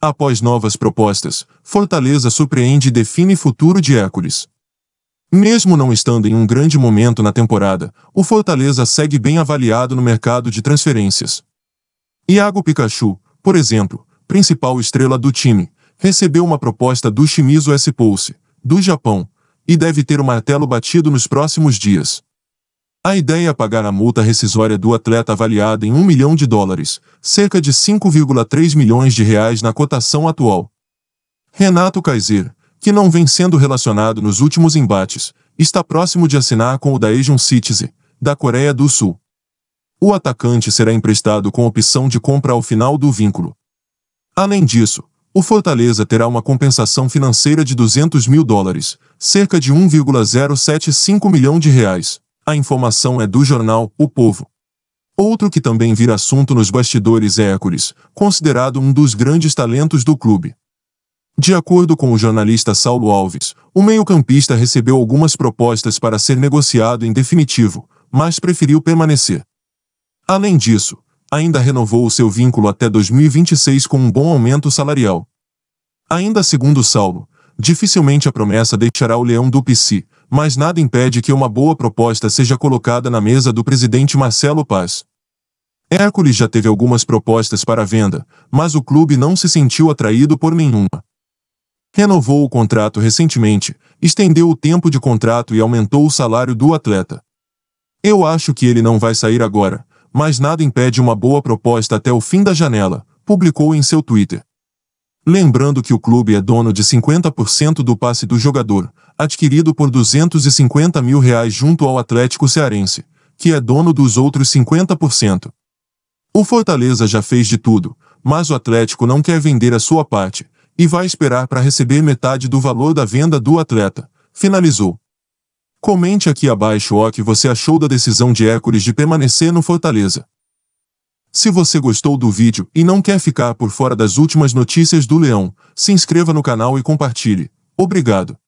Após novas propostas, Fortaleza surpreende e define futuro de Hércules. Mesmo não estando em um grande momento na temporada, o Fortaleza segue bem avaliado no mercado de transferências. Iago Pikachu, por exemplo, principal estrela do time, recebeu uma proposta do Shimizu S-Pulse, do Japão, e deve ter o martelo batido nos próximos dias. A ideia é pagar a multa rescisória do atleta avaliada em 1 milhão de dólares, cerca de 5,3 milhões de reais na cotação atual. Renato Kaiser, que não vem sendo relacionado nos últimos embates, está próximo de assinar com o Daejeon Citizen, da Coreia do Sul. O atacante será emprestado com opção de compra ao final do vínculo. Além disso, o Fortaleza terá uma compensação financeira de 200 mil dólares, cerca de 1,075 milhão de reais. A informação é do jornal O Povo. Outro que também vira assunto nos bastidores é Hércules, considerado um dos grandes talentos do clube. De acordo com o jornalista Saulo Alves, o meio-campista recebeu algumas propostas para ser negociado em definitivo, mas preferiu permanecer. Além disso, ainda renovou o seu vínculo até 2026 com um bom aumento salarial. Ainda segundo Saulo, dificilmente a promessa deixará o Leão do PC, mas nada impede que uma boa proposta seja colocada na mesa do presidente Marcelo Paz. Hércules já teve algumas propostas para venda, mas o clube não se sentiu atraído por nenhuma. Renovou o contrato recentemente, estendeu o tempo de contrato e aumentou o salário do atleta. Eu acho que ele não vai sair agora, mas nada impede uma boa proposta até o fim da janela, publicou em seu Twitter. Lembrando que o clube é dono de 50% do passe do jogador, adquirido por 250 mil reais junto ao Atlético Cearense, que é dono dos outros 50%. O Fortaleza já fez de tudo, mas o Atlético não quer vender a sua parte, e vai esperar para receber metade do valor da venda do atleta. Finalizou. Comente aqui abaixo o que você achou da decisão de Hércules de permanecer no Fortaleza. Se você gostou do vídeo e não quer ficar por fora das últimas notícias do Leão, se inscreva no canal e compartilhe. Obrigado.